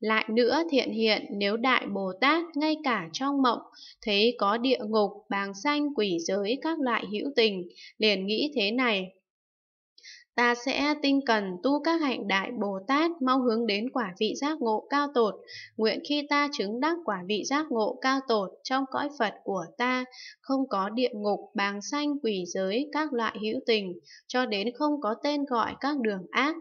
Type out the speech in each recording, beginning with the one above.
Lại nữa thiện hiện nếu Đại Bồ Tát ngay cả trong mộng thấy có địa ngục, bàng xanh quỷ giới các loại hữu tình, liền nghĩ thế này. Ta sẽ tinh cần tu các hạnh Đại Bồ Tát mau hướng đến quả vị giác ngộ cao tột, nguyện khi ta chứng đắc quả vị giác ngộ cao tột trong cõi Phật của ta, không có địa ngục, bàng xanh quỷ giới các loại hữu tình, cho đến không có tên gọi các đường ác,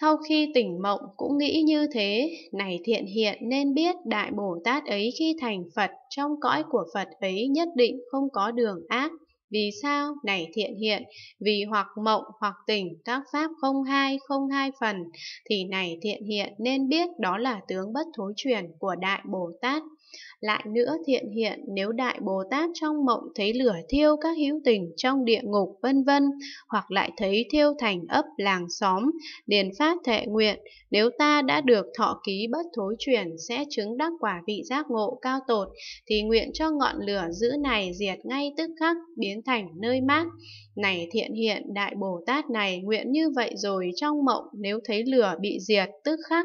sau khi tỉnh mộng cũng nghĩ như thế, này thiện hiện nên biết Đại Bồ Tát ấy khi thành Phật trong cõi của Phật ấy nhất định không có đường ác. Vì sao? Này thiện hiện, vì hoặc mộng hoặc tỉnh các pháp không hai, không hai phần, thì này thiện hiện nên biết đó là tướng bất thối chuyển của Đại Bồ Tát. Lại nữa thiện hiện nếu Đại Bồ Tát trong mộng thấy lửa thiêu các hữu tình trong địa ngục vân vân, hoặc lại thấy thiêu thành ấp làng xóm, liền phát thệ nguyện, nếu ta đã được thọ ký bất thối chuyển sẽ chứng đắc quả vị giác ngộ cao tột, thì nguyện cho ngọn lửa dữ này diệt ngay tức khắc, biến thành nơi mát. Này thiện hiện, Đại Bồ Tát này nguyện như vậy rồi trong mộng nếu thấy lửa bị diệt tức khắc,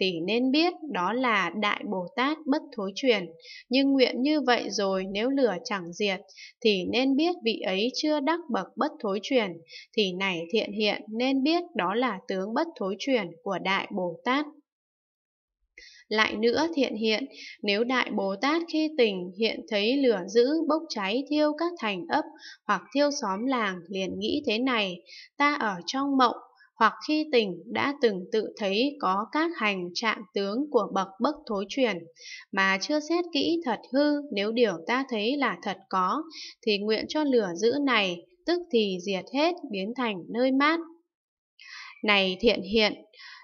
thì nên biết đó là Đại Bồ Tát bất thối chuyển chuyển, nhưng nguyện như vậy rồi nếu lửa chẳng diệt, thì nên biết vị ấy chưa đắc bậc bất thối chuyển, thì này thiện hiện nên biết đó là tướng bất thối chuyển của Đại Bồ Tát. Lại nữa thiện hiện, nếu Đại Bồ Tát khi tỉnh hiện thấy lửa dữ bốc cháy thiêu các thành ấp hoặc thiêu xóm làng liền nghĩ thế này, ta ở trong mộng hoặc khi tỉnh đã từng tự thấy có các hành trạng tướng của bậc bất thối truyền, mà chưa xét kỹ thật hư nếu điều ta thấy là thật có, thì nguyện cho lửa dữ này, tức thì diệt hết biến thành nơi mát này thiện hiện,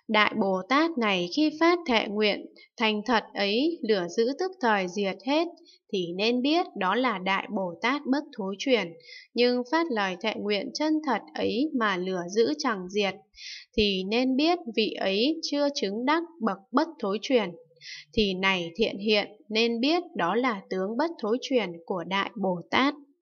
Đại Bồ Tát này khi phát thệ nguyện, thành thật ấy lửa giữ tức thời diệt hết, thì nên biết đó là Đại Bồ Tát bất thối chuyển, nhưng phát lời thệ nguyện chân thật ấy mà lửa giữ chẳng diệt, thì nên biết vị ấy chưa chứng đắc bậc bất thối chuyển. Thì này thiện hiện nên biết đó là tướng bất thối chuyển của Đại Bồ Tát.